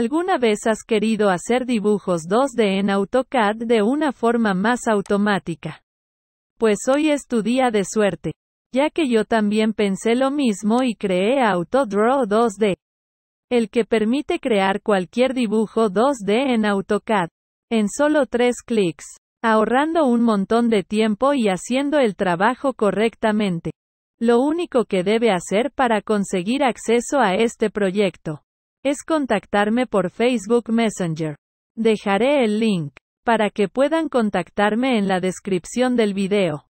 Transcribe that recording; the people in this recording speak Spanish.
¿Alguna vez has querido hacer dibujos 2D en AutoCAD de una forma más automática? Pues hoy es tu día de suerte, ya que yo también pensé lo mismo y creé AutoDraw 2D, el que permite crear cualquier dibujo 2D en AutoCAD, en solo tres clics, ahorrando un montón de tiempo y haciendo el trabajo correctamente. Lo único que debe hacer para conseguir acceso a este proyecto es contactarme por Facebook Messenger. Dejaré el link para que puedan contactarme en la descripción del video.